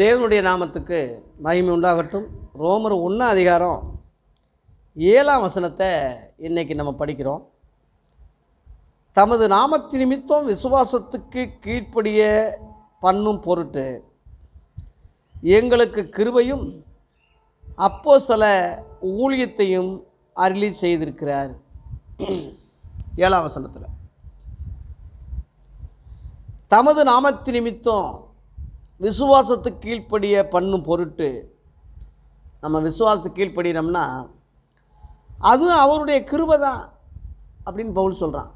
தேவனுடைய நாமத்துக்கு மகிமை உண்டாகட்டும் ரோமர் ஒன்று அதிகாரம் ஏழாம் வசனத்தை இன்றைக்கி நம்ம படிக்கிறோம் தமது நாமத்து நிமித்தம் விசுவாசத்துக்கு கீழ்ப்படிய பண்ணும் பொருட்டு எங்களுக்கு கிருபையும் அப்போ சில ஊழியத்தையும் அருளி செய்திருக்கிறார் ஏழாம் வசனத்தில் தமது நாமத்து நிமித்தம் விசுவாசத்துக்கு கீழ்ப்படிய பண்ணும் பொருட்டு நம்ம விசுவாசத்துக்கு கீழ்ப்படுகிறோம்னா அது அவருடைய கிருபை தான் அப்படின்னு பவுல் சொல்கிறான்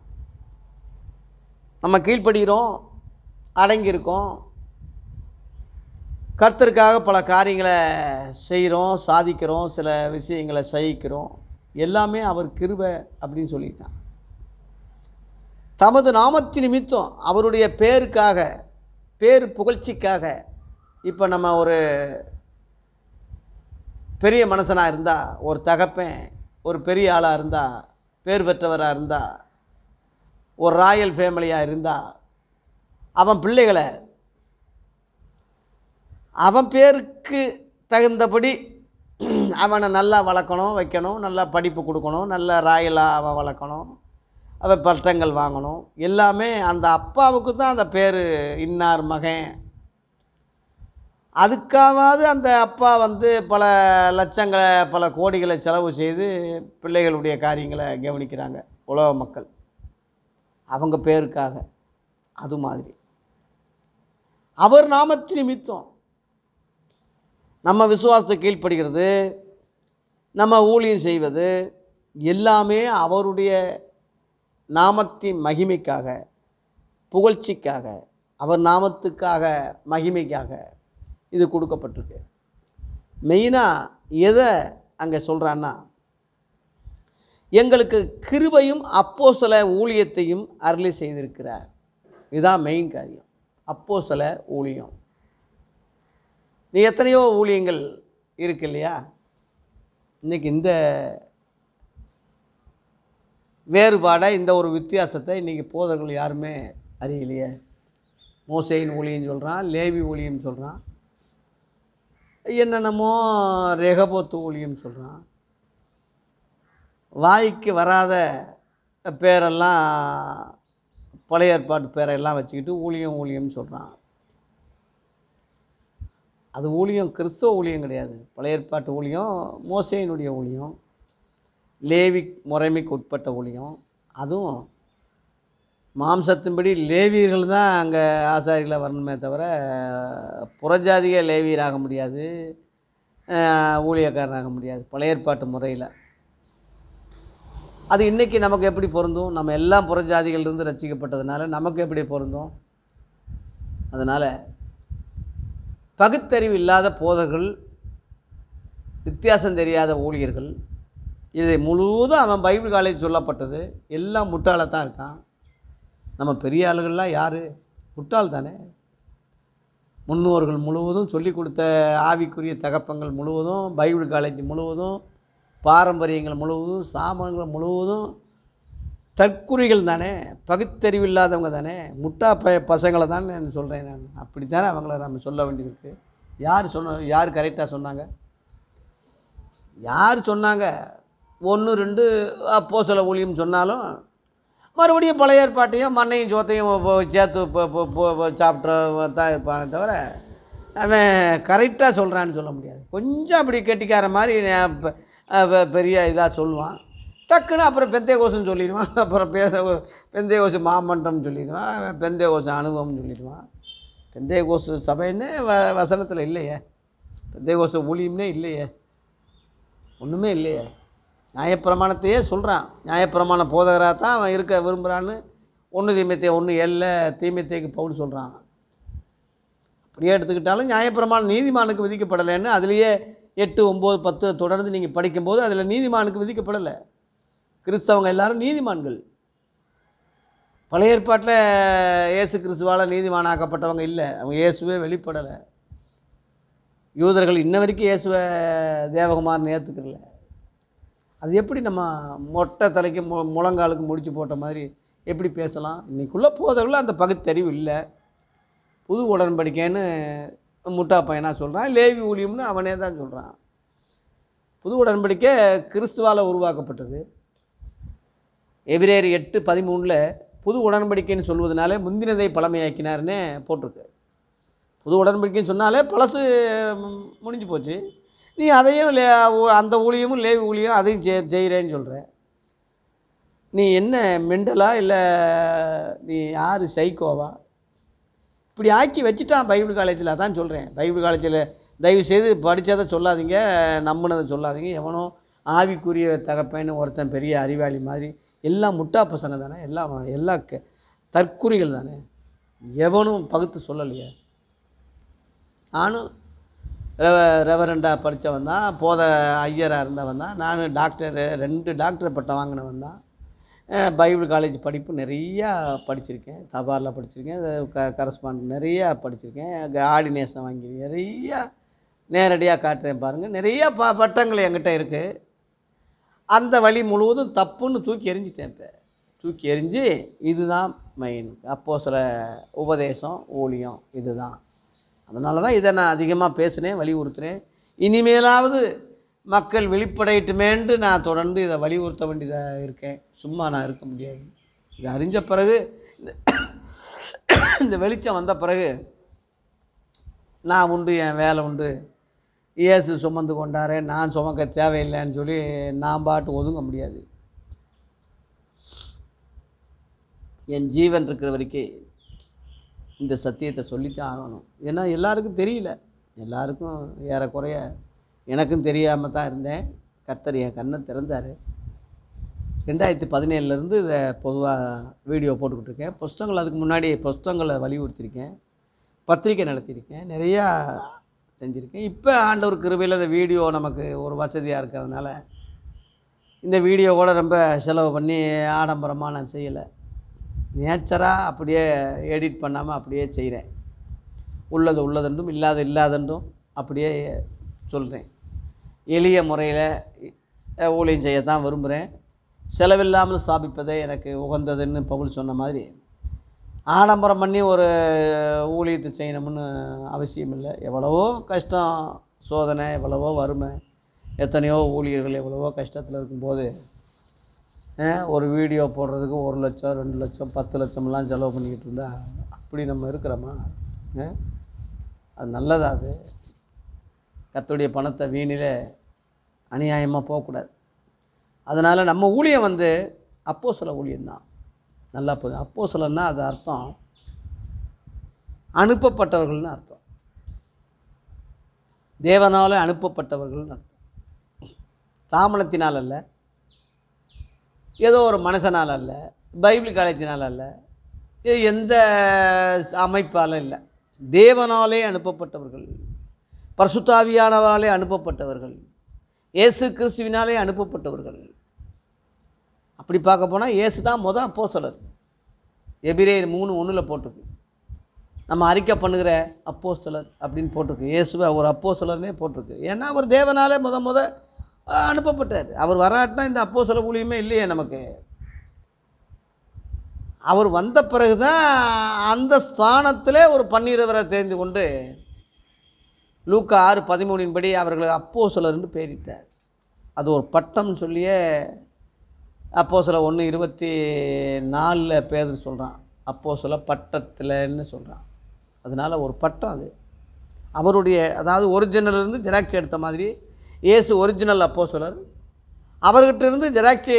நம்ம கீழ்ப்படுகிறோம் அடங்கியிருக்கோம் கர்த்தருக்காக பல காரியங்களை செய்கிறோம் சாதிக்கிறோம் சில விஷயங்களை சகிக்கிறோம் எல்லாமே அவர் கிருபை அப்படின்னு சொல்லியிருக்கான் தமது நாமத்து நிமித்தம் அவருடைய பேருக்காக பேர் புகழ்ச்சிக்காக இப்போ நம்ம ஒரு பெரிய மனுஷனாக இருந்தால் ஒரு தகப்பன் ஒரு பெரிய ஆளாக இருந்தால் பேர் பெற்றவராக இருந்தால் ஒரு ராயல் ஃபேமிலியாக இருந்தால் அவன் பிள்ளைகளை அவன் பேருக்கு தகுந்தபடி அவனை நல்லா வளர்க்கணும் வைக்கணும் நல்லா படிப்பு கொடுக்கணும் நல்ல ராயலாக அவன் வளர்க்கணும் அதை பட்டங்கள் வாங்கணும் எல்லாமே அந்த அப்பாவுக்கு தான் அந்த பேர் இன்னார் மகன் அதுக்காவது அந்த அப்பா வந்து பல லட்சங்களை பல கோடிகளை செலவு செய்து பிள்ளைகளுடைய காரியங்களை கவனிக்கிறாங்க உலக மக்கள் அவங்க பேருக்காக அது மாதிரி அவர் நாமத்து நிமித்தம் நம்ம விசுவாசத்தை கீழ்ப்படுகிறது நம்ம ஊழியம் செய்வது எல்லாமே அவருடைய நாமத்தின் மகிமைக்காக புகழ்ச்சிக்காக அவர் நாமத்துக்காக மகிமைக்காக இது கொடுக்கப்பட்டிருக்கு மெயினாக எதை அங்கே சொல்கிறான்னா எங்களுக்கு கிருபையும் அப்போ சில ஊழியத்தையும் அருளி செய்திருக்கிறார் இதுதான் மெயின் காரியம் அப்போ சில ஊழியம் நீ எத்தனையோ ஊழியங்கள் இருக்கு இல்லையா இன்றைக்கி இந்த வேறுபாடாக இந்த ஒரு வித்தியாசத்தை இன்றைக்கி போதர்கள் யாருமே அறியலையே மோசையின் ஒளின்னு சொல்கிறான் லேவி ஒளியும் சொல்கிறான் என்னென்னமோ ரேகபோத்து ஒளியும் சொல்கிறான் வாய்க்கு வராத பேரெல்லாம் பழைய ஏற்பாட்டு பேரையெல்லாம் வச்சுக்கிட்டு ஊழியம் ஊழியம்னு சொல்கிறான் அது ஊழியம் கிறிஸ்தவ ஊழியம் கிடையாது பழைய ஏற்பாட்டு ஊழியம் மோசையினுடைய ஊழியம் லேவிக் முறைமைக்கு உட்பட்ட ஊழியம் அதுவும் மாம்சத்தின்படி லேவியர்கள் தான் அங்கே ஆசாரிகளாக வரணுமே தவிர புறஜாதிக லேவியராக முடியாது ஊழியக்காரனாக முடியாது பழைய ஏற்பாட்டு முறையில் அது இன்றைக்கி நமக்கு எப்படி பொருந்தும் நம்ம எல்லாம் இருந்து ரசிக்கப்பட்டதுனால நமக்கு எப்படி பொருந்தும் அதனால் பகுத்தறிவு இல்லாத போதர்கள் வித்தியாசம் தெரியாத ஊழியர்கள் இதை முழுவதும் அவன் பைபிள் காலேஜ் சொல்லப்பட்டது எல்லாம் முட்டாளத்தான் இருக்கான் நம்ம பெரிய ஆளுகள்லாம் யார் முட்டாள் தானே முன்னோர்கள் முழுவதும் சொல்லி கொடுத்த ஆவிக்குரிய தகப்பங்கள் முழுவதும் பைபிள் காலேஜ் முழுவதும் பாரம்பரியங்கள் முழுவதும் சாமான்கள் முழுவதும் தற்குறிகள் தானே பகுத்தறிவு இல்லாதவங்க தானே முட்டா ப பசங்களை தான் நான் சொல்கிறேன் நான் அப்படி தானே அவங்கள நம்ம சொல்ல வேண்டியிருக்கு யார் சொன்ன யார் கரெக்டாக சொன்னாங்க யார் சொன்னாங்க ஒன்று ரெண்டு அப்போ சில ஊழியம் சொன்னாலும் மறுபடியும் பழைய ஏற்பாட்டையும் மண்ணையும் சோத்தையும் சேர்த்து சாப்பிட்டோம் தான் இருப்பானே தவிர அவன் கரெக்டாக சொல்கிறான்னு சொல்ல முடியாது கொஞ்சம் அப்படி கெட்டிக்கார மாதிரி பெரிய இதாக சொல்லுவான் டக்குன்னு அப்புறம் பெந்தே கோஷம் சொல்லிடுவான் அப்புறம் பே பெந்தே கோஷம் மாமன்றம் சொல்லிடுவான் பெந்தே கோஷம் அனுபவம்னு சொல்லிடுவான் பெந்தே கோஷ சபைன்னு வ வசனத்தில் இல்லையே பெந்தே கோஷ ஊழியம்னே இல்லையே ஒன்றுமே இல்லையே நியாயப்பிரமாணத்தையே சொல்கிறான் நியாயப்பிரமாண போதகராக தான் அவன் இருக்க விரும்புகிறான்னு ஒன்று தீமைத்தே ஒன்று எல்லை தீமைத்தேக்கு பவுன் சொல்கிறான் அப்படியே எடுத்துக்கிட்டாலும் நியாயப்பிரமாணம் நீதிமானுக்கு விதிக்கப்படலைன்னு அதுலேயே எட்டு ஒம்பது பத்து தொடர்ந்து நீங்கள் படிக்கும்போது அதில் நீதிமானுக்கு விதிக்கப்படலை கிறிஸ்தவங்க எல்லாரும் நீதிமான்கள் பழைய ஏற்பாட்டில் இயேசு கிறிஸ்துவால் நீதிமானாக்கப்பட்டவங்க இல்லை அவங்க இயேசுவே வெளிப்படலை யூதர்கள் இன்ன வரைக்கும் இயேசுவை தேவகுமார்னு ஏற்றுக்கிறல அது எப்படி நம்ம மொட்டை தலைக்கு மு முழங்காலுக்கு முடிச்சு போட்ட மாதிரி எப்படி பேசலாம் இன்றைக்குள்ளே போதவர்களும் அந்த பகுதி தெரிவு இல்லை புது உடன்படிக்கைன்னு முட்டா பையனாக சொல்கிறான் லேவி ஊழியம்னு அவனே தான் சொல்கிறான் புது உடன்படிக்கை கிறிஸ்துவால் உருவாக்கப்பட்டது எபிரேர் எட்டு பதிமூணில் புது உடன்படிக்கைன்னு சொல்வதனாலே முந்தினதை பழமையாக்கினார்னே போட்டிருக்கு புது உடன்படிக்கைன்னு சொன்னாலே பழசு முடிஞ்சு போச்சு நீ அதையும் அந்த ஊழியமும் லேவி ஊழியும் அதையும் ஜெய் ஜெயிறேன்னு சொல்கிற நீ என்ன மெண்டலா இல்லை நீ யார் சைக்கோவா இப்படி ஆக்கி வச்சுட்டான் பைபிள் காலேஜில் அதான் சொல்கிறேன் பைபிள் காலேஜில் தயவு செய்து படித்ததை சொல்லாதீங்க நம்பினதை சொல்லாதீங்க எவனோ ஆவிக்குரிய தகப்பன்னு ஒருத்தன் பெரிய அறிவாளி மாதிரி எல்லாம் முட்டா பசங்க தானே எல்லாம் எல்லா க தற்குறிகள் தானே எவனும் பகுத்து சொல்லலையே நானும் ரெவ ரெவரண்டாக படித்தவன் தான் போத ஐயராக இருந்தவன் தான் நான் டாக்டரு ரெண்டு டாக்டர் பட்டம் வாங்கினவன் தான் பைபிள் காலேஜ் படிப்பு நிறையா படிச்சிருக்கேன் தபாரில் படிச்சிருக்கேன் க கரஸ்பாண்ட் நிறையா படிச்சிருக்கேன் ஆர்டினேஷன் வாங்கியிருக்கேன் நிறையா நேரடியாக காட்டுறேன் பாருங்கள் நிறையா ப பட்டங்கள் என்கிட்ட இருக்குது அந்த வழி முழுவதும் தப்புன்னு தூக்கி எரிஞ்சிட்டேன் இப்போ தூக்கி எரிஞ்சு இதுதான் மெயின் அப்போது சில உபதேசம் ஊழியம் இதுதான் அதனால தான் இதை நான் அதிகமாக பேசினேன் வலியுறுத்துனேன் இனிமேலாவது மக்கள் வெளிப்படையிட்டுமேண்டு நான் தொடர்ந்து இதை வலியுறுத்த வேண்டியதாக இருக்கேன் சும்மா நான் இருக்க முடியாது இதை அறிஞ்ச பிறகு இந்த வெளிச்சம் வந்த பிறகு நான் உண்டு என் வேலை உண்டு இயேசு சுமந்து கொண்டாரே நான் சுமக்க தேவையில்லைன்னு சொல்லி நான் பாட்டு ஒதுங்க முடியாது என் ஜீவன் இருக்கிற வரைக்கும் இந்த சத்தியத்தை சொல்லித்தான் ஆகணும் ஏன்னா எல்லாருக்கும் தெரியல எல்லாருக்கும் ஏறக்குறைய எனக்கும் தெரியாமல் தான் இருந்தேன் கர்த்தர் என் கண்ணை திறந்தார் ரெண்டாயிரத்தி பதினேழுலேருந்து இதை பொதுவாக வீடியோ போட்டுக்கிட்டு புஸ்தங்கள் அதுக்கு முன்னாடி புஸ்தகங்களை வலியுறுத்திருக்கேன் பத்திரிக்கை நடத்தியிருக்கேன் நிறையா செஞ்சுருக்கேன் இப்போ ஆண்டவர் கிருவையில் இந்த வீடியோ நமக்கு ஒரு வசதியாக இருக்கிறதுனால இந்த வீடியோ கூட ரொம்ப செலவு பண்ணி ஆடம்பரமாக நான் செய்யலை நேச்சராக அப்படியே எடிட் பண்ணாமல் அப்படியே செய்கிறேன் உள்ளது உள்ளதென்றும் இல்லாத இல்லாதென்றும் அப்படியே சொல்கிறேன் எளிய முறையில் ஊழியம் செய்ய தான் விரும்புகிறேன் செலவில்லாமல் ஸ்தாபிப்பதே எனக்கு உகந்ததுன்னு பகுல் சொன்ன மாதிரி ஆடம்பரம் பண்ணி ஒரு ஊழியத்தை செய்யணும்னு அவசியம் இல்லை எவ்வளவோ கஷ்டம் சோதனை எவ்வளவோ வறுமை எத்தனையோ ஊழியர்கள் எவ்வளவோ கஷ்டத்தில் இருக்கும்போது ஒரு வீடியோ போடுறதுக்கு ஒரு லட்சம் ரெண்டு லட்சம் பத்து லட்சம்லாம் செலவு பண்ணிக்கிட்டு இருந்தால் அப்படி நம்ம இருக்கிறோமா அது நல்லதா அது கத்துடைய பணத்தை வீணிலே அநியாயமாக போகக்கூடாது அதனால் நம்ம ஊழியம் வந்து அப்போ சில ஊழியம்தான் நல்லா போகுது அப்போ சிலன்னா அது அர்த்தம் அனுப்பப்பட்டவர்கள்னு அர்த்தம் தேவனால் அனுப்பப்பட்டவர்கள்னு அர்த்தம் தாமனத்தினால் அல்ல ஏதோ ஒரு மனசனால் அல்ல பைபிள் காலேஜினால் அல்ல இது எந்த அமைப்பால் இல்லை தேவனாலே அனுப்பப்பட்டவர்கள் பரசுத்தாவியானவராலே அனுப்பப்பட்டவர்கள் இயேசு கிறிஸ்துவினாலே அனுப்பப்பட்டவர்கள் அப்படி பார்க்க போனால் இயேசு தான் மொதல் அப்போ சொல்லர் எபிரேயர் மூணு ஒன்றில் போட்டிருக்கு நம்ம அறிக்கை பண்ணுகிற அப்போ சிலர் அப்படின்னு போட்டிருக்கு இயேசுவை ஒரு அப்போ சிலர்னே போட்டிருக்கு ஏன்னா அவர் தேவனாலே முத முத அனுப்பப்பட்டார் அவர் வராட்டினா இந்த அப்போ சில ஊழியமே இல்லையே நமக்கு அவர் வந்த பிறகு தான் அந்த ஸ்தானத்தில் ஒரு பன்னீரவரை தெரிந்து கொண்டு லூக்கா ஆறு பதிமூணின்படி அவர்களை அப்போ சிலர்னு பேரிட்டார் அது ஒரு பட்டம்னு சொல்லியே அப்போ சில ஒன்று இருபத்தி நாலில் பேர் சொல்கிறான் அப்போ சில பட்டத்தில்னு சொல்கிறான் அதனால் ஒரு பட்டம் அது அவருடைய அதாவது இருந்து ஜெராக்ஸ் எடுத்த மாதிரி இயேசு ஒரிஜினல் அப்போ சொல்லார் இருந்து ஜெராக்சி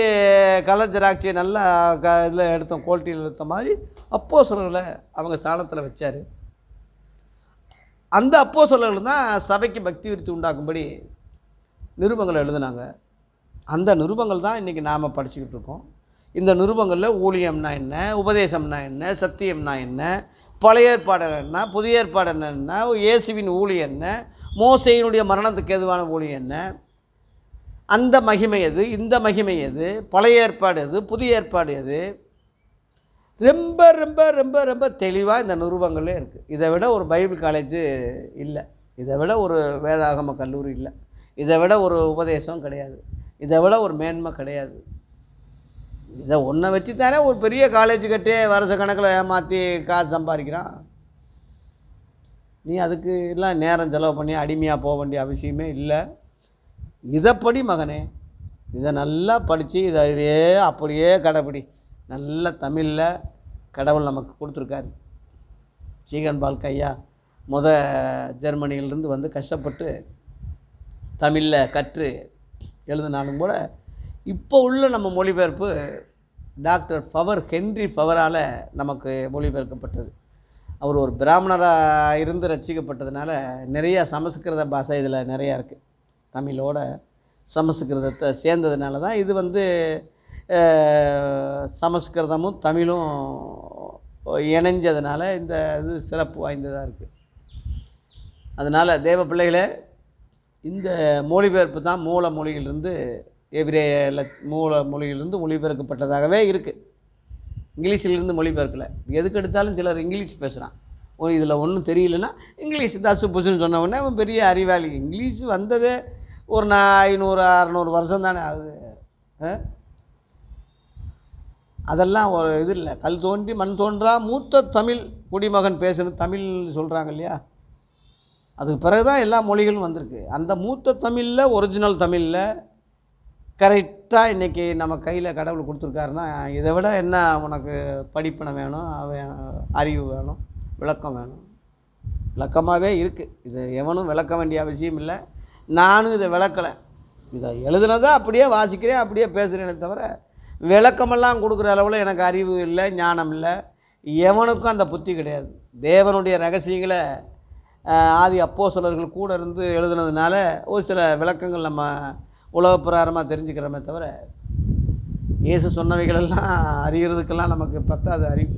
கலர் ஜெராக்சி நல்லா க இதில் எடுத்தோம் குவாலிட்டியில் எடுத்த மாதிரி அப்போ சொல்லலை அவங்க ஸ்தானத்தில் வச்சார் அந்த அப்போ சொல்லல் தான் சபைக்கு பக்தி விருத்தி உண்டாக்கும்படி நிருபங்களை எழுதினாங்க அந்த நிருபங்கள் தான் இன்றைக்கி நாம் படிச்சுக்கிட்டு இருக்கோம் இந்த நிருபங்களில் ஊழியம்னா என்ன உபதேசம்னா என்ன சத்தியம்னா என்ன பழைய ஏற்பாடு என்ன புதிய ஏற்பாடு என்னென்னா இயேசுவின் ஊழியம் என்ன மோசையினுடைய மரணத்துக்கு எதுவான ஊழியம் என்ன அந்த மகிமை எது இந்த மகிமை எது பழைய ஏற்பாடு எது புதிய ஏற்பாடு எது ரொம்ப ரொம்ப ரொம்ப ரொம்ப தெளிவாக இந்த நிறுவங்களே இருக்குது இதை விட ஒரு பைபிள் காலேஜு இல்லை இதை விட ஒரு வேதாகம கல்லூரி இல்லை இதை விட ஒரு உபதேசம் கிடையாது இதை விட ஒரு மேன்மை கிடையாது இதை ஒன்றை வச்சு தானே ஒரு பெரிய காலேஜ் கட்டே வருஷ கணக்கில் ஏமாற்றி காசு சம்பாதிக்கிறான் நீ அதுக்கு எல்லாம் நேரம் செலவு பண்ணி அடிமையாக போக வேண்டிய அவசியமே இல்லை இதைப்படி மகனே இதை நல்லா படித்து இதை அப்படியே அப்படியே கடைப்பிடி நல்ல தமிழில் கடவுள் நமக்கு கொடுத்துருக்காரு சீகன்பால் கையா முத ஜெர்மனியிலிருந்து வந்து கஷ்டப்பட்டு தமிழில் கற்று எழுதினாலும் கூட இப்போ உள்ள நம்ம மொழிபெயர்ப்பு டாக்டர் ஃபவர் ஹென்றி ஃபவரால் நமக்கு மொழிபெயர்க்கப்பட்டது அவர் ஒரு பிராமணராக இருந்து ரசிக்கப்பட்டதுனால நிறைய சமஸ்கிருத பாஷை இதில் நிறையா இருக்குது தமிழோட சமஸ்கிருதத்தை சேர்ந்ததுனால தான் இது வந்து சமஸ்கிருதமும் தமிழும் இணைஞ்சதுனால இந்த இது சிறப்பு வாய்ந்ததாக இருக்குது அதனால் தேவ பிள்ளைகளே இந்த மொழிபெயர்ப்பு தான் மூல மொழியிலிருந்து எபிரேய மூல மொழியிலிருந்து மொழிபெயர்க்கப்பட்டதாகவே இருக்குது இங்கிலீஷிலிருந்து மொழிபெயர்க்கல எதுக்கு எடுத்தாலும் சிலர் இங்கிலீஷ் பேசுகிறான் ஒரு இதில் ஒன்றும் தெரியலன்னா இங்கிலீஷ் தசு புசுன்னு சொன்ன உடனே அவன் பெரிய அறிவாளி இங்கிலீஷ் வந்ததே ஒரு நான் ஐநூறு அறநூறு வருஷம் தானே ஆகுது அதெல்லாம் ஒரு இது இல்லை கல் தோன்றி மண் தோன்றா மூத்த தமிழ் குடிமகன் பேசணும் தமிழ் சொல்கிறாங்க இல்லையா அதுக்கு பிறகு தான் எல்லா மொழிகளும் வந்திருக்கு அந்த மூத்த தமிழில் ஒரிஜினல் தமிழில் கரெக்டாக இன்றைக்கி நம்ம கையில் கடவுள் கொடுத்துருக்காருன்னா இதை விட என்ன உனக்கு படிப்பினை வேணும் அறிவு வேணும் விளக்கம் வேணும் விளக்கமாகவே இருக்குது இதை எவனும் விளக்க வேண்டிய அவசியம் இல்லை நானும் இதை விளக்கலை இதை எழுதுனதை அப்படியே வாசிக்கிறேன் அப்படியே பேசுகிறேனே தவிர விளக்கமெல்லாம் கொடுக்குற அளவில் எனக்கு அறிவு இல்லை ஞானம் இல்லை எவனுக்கும் அந்த புத்தி கிடையாது தேவனுடைய ரகசியங்களை ஆதி அப்போ சிலர்கள் கூட இருந்து எழுதுனதுனால ஒரு சில விளக்கங்கள் நம்ம உலகப்பிரகாரமாக தெரிஞ்சுக்கிறோமே தவிர இயேசு சொன்னவைகளெல்லாம் அறிகிறதுக்கெல்லாம் நமக்கு பத்தாது அறிவு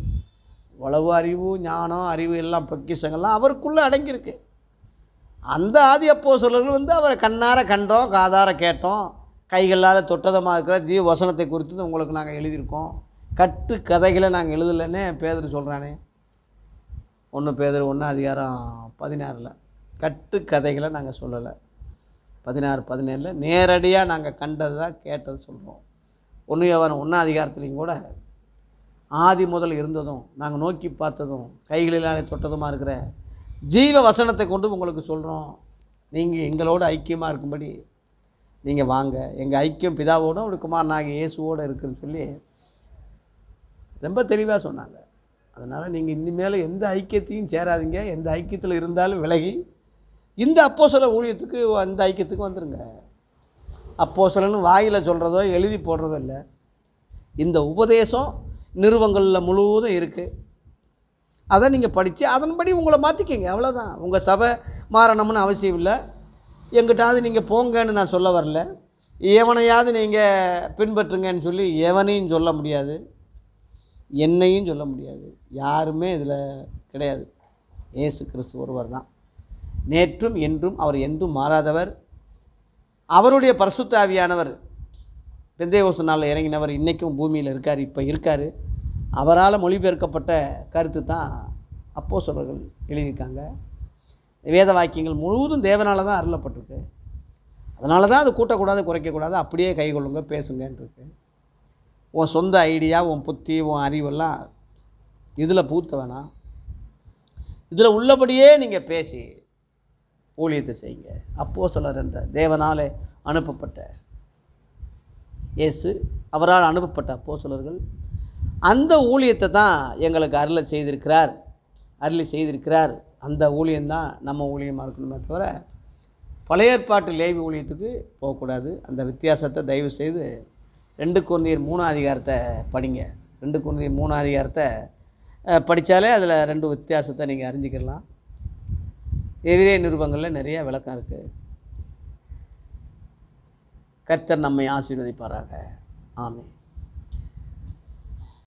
உளவு அறிவு ஞானம் அறிவு எல்லாம் பொக்கிஷங்கள்லாம் அவருக்குள்ளே அடங்கியிருக்கு அந்த ஆதி அப்போ சொல்லர்கள் வந்து அவரை கண்ணார கண்டோம் காதார கேட்டோம் கைகளால் தொட்டதமாக இருக்கிற ஜீவ வசனத்தை குறித்து உங்களுக்கு நாங்கள் எழுதியிருக்கோம் கட்டு கதைகளை நாங்கள் எழுதலைன்னு பேதர் சொல்கிறானே ஒன்று பேதர் ஒன்று அதிகாரம் பதினாறில் கட்டு கதைகளை நாங்கள் சொல்லலை பதினாறு பதினேழில் நேரடியாக நாங்கள் கண்டது தான் கேட்டது சொல்கிறோம் ஒன்று யோவான ஒன்றா அதிகாரத்துலேயும் கூட ஆதி முதல் இருந்ததும் நாங்கள் நோக்கி பார்த்ததும் கைகளிலாலே தொட்டதுமாக இருக்கிற ஜீவ வசனத்தை கொண்டு உங்களுக்கு சொல்கிறோம் நீங்கள் எங்களோட ஐக்கியமாக இருக்கும்படி நீங்கள் வாங்க எங்கள் ஐக்கியம் பிதாவோடு அவருடைய நாங்கள் இயேசுவோடு இருக்குதுன்னு சொல்லி ரொம்ப தெளிவாக சொன்னாங்க அதனால் நீங்கள் இனிமேல் எந்த ஐக்கியத்தையும் சேராதீங்க எந்த ஐக்கியத்தில் இருந்தாலும் விலகி இந்த அப்போ சில ஊழியத்துக்கு அந்த ஐக்கியத்துக்கு வந்துடுங்க அப்போ சிலன்னு வாயில் சொல்கிறதோ எழுதி போடுறதோ இல்லை இந்த உபதேசம் நிறுவங்களில் முழுவதும் இருக்குது அதை நீங்கள் படித்து அதன்படி உங்களை மாற்றிக்கங்க அவ்வளோதான் உங்கள் சபை மாறணும்னு அவசியம் இல்லை எங்கிட்டாவது நீங்கள் போங்கன்னு நான் சொல்ல வரல எவனையாவது நீங்கள் பின்பற்றுங்கன்னு சொல்லி எவனையும் சொல்ல முடியாது என்னையும் சொல்ல முடியாது யாருமே இதில் கிடையாது ஏசு கிறிஸ்து ஒருவர் தான் நேற்றும் என்றும் அவர் என்றும் மாறாதவர் அவருடைய பரசுத்தாவியானவர் பெந்தையோசு நாளில் இறங்கினவர் இன்றைக்கும் பூமியில் இருக்கார் இப்போ இருக்கார் அவரால் மொழிபெயர்க்கப்பட்ட கருத்து தான் அப்போ சொல்வர்கள் எழுதியிருக்காங்க வேத வாக்கியங்கள் முழுவதும் தேவனால் தான் அருளப்பட்டிருக்கு அதனால தான் அது கூட்டக்கூடாது குறைக்கக்கூடாது அப்படியே கைகொள்ளுங்க பேசுங்கன்ட்டுருக்கு உன் சொந்த ஐடியா உன் புத்தி உன் அறிவெல்லாம் இதில் பூத்த வேணாம் இதில் உள்ளபடியே நீங்கள் பேசி ஊழியத்தை செய்யுங்க அப்போ சிலர் என்ற தேவனால் அனுப்பப்பட்ட இயேசு அவரால் அனுப்பப்பட்ட அப்போ சிலர்கள் அந்த ஊழியத்தை தான் எங்களுக்கு அருளை செய்திருக்கிறார் அருளி செய்திருக்கிறார் அந்த ஊழியம்தான் நம்ம ஊழியமாக இருக்கணுமே தவிர பழைய ஏற்பாட்டு லேவி ஊழியத்துக்கு போகக்கூடாது அந்த வித்தியாசத்தை தயவு செய்து ரெண்டு குழந்தையர் மூணு அதிகாரத்தை படிங்க ரெண்டு குழந்தையர் மூணு அதிகாரத்தை படித்தாலே அதில் ரெண்டு வித்தியாசத்தை நீங்கள் அறிஞ்சிக்கலாம் எதிரே நிருபங்களில் நிறைய விளக்கம் இருக்குது கர்த்தர் நம்மை ஆசீர்வதிப்பாராக ஆமே